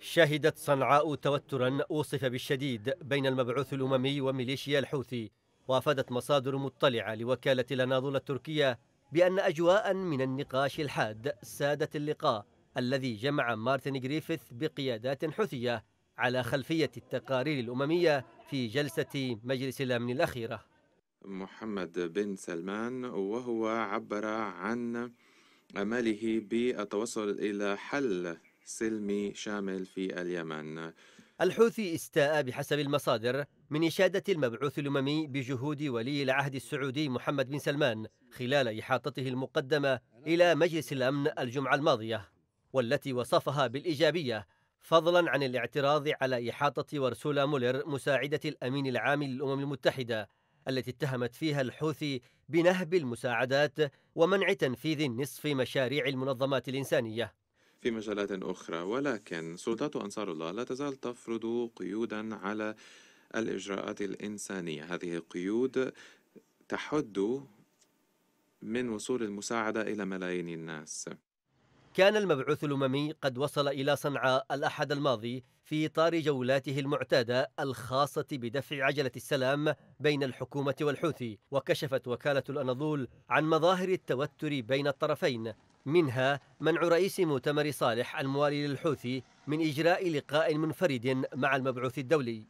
شهدت صنعاء توترا وصف بالشديد بين المبعوث الأممي وميليشيا الحوثي وافدت مصادر مطلعة لوكالة الأناضول التركية بأن أجواء من النقاش الحاد سادت اللقاء الذي جمع مارتن جريفيث بقيادات حوثية على خلفية التقارير الأممية في جلسة مجلس الأمن الأخيرة محمد بن سلمان وهو عبر عن أمله بالتوصل إلى حل سلمي شامل في اليمن الحوثي استاء بحسب المصادر من إشادة المبعوث الأممي بجهود ولي العهد السعودي محمد بن سلمان خلال إحاطته المقدمة إلى مجلس الأمن الجمعة الماضية والتي وصفها بالإيجابية فضلا عن الاعتراض على إحاطة ورسولا مولر مساعدة الأمين العام للأمم المتحدة التي اتهمت فيها الحوثي بنهب المساعدات ومنع تنفيذ نصف مشاريع المنظمات الإنسانية في مجالات أخرى ولكن سلطات أنصار الله لا تزال تفرض قيودا على الإجراءات الإنسانية هذه القيود تحد من وصول المساعدة إلى ملايين الناس كان المبعوث الأممي قد وصل إلى صنعاء الأحد الماضي في إطار جولاته المعتادة الخاصة بدفع عجلة السلام بين الحكومة والحوثي وكشفت وكالة الأناضول عن مظاهر التوتر بين الطرفين منها منع رئيس مؤتمر صالح الموالي للحوثي من إجراء لقاء منفرد مع المبعوث الدولي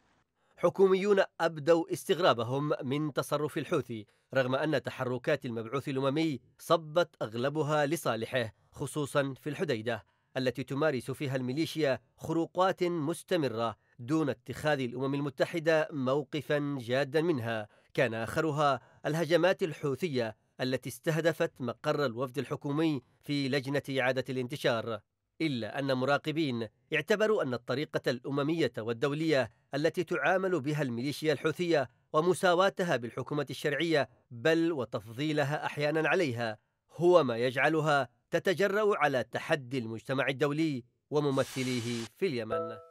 حكوميون أبدوا استغرابهم من تصرف الحوثي رغم أن تحركات المبعوث الأممي صبت أغلبها لصالحه خصوصا في الحديدة التي تمارس فيها الميليشيا خروقات مستمرة دون اتخاذ الأمم المتحدة موقفا جادا منها كان آخرها الهجمات الحوثية التي استهدفت مقر الوفد الحكومي في لجنة إعادة الانتشار إلا أن مراقبين اعتبروا أن الطريقة الأممية والدولية التي تعامل بها الميليشيا الحوثية ومساواتها بالحكومة الشرعية بل وتفضيلها أحيانا عليها هو ما يجعلها تتجرأ على تحدي المجتمع الدولي وممثليه في اليمن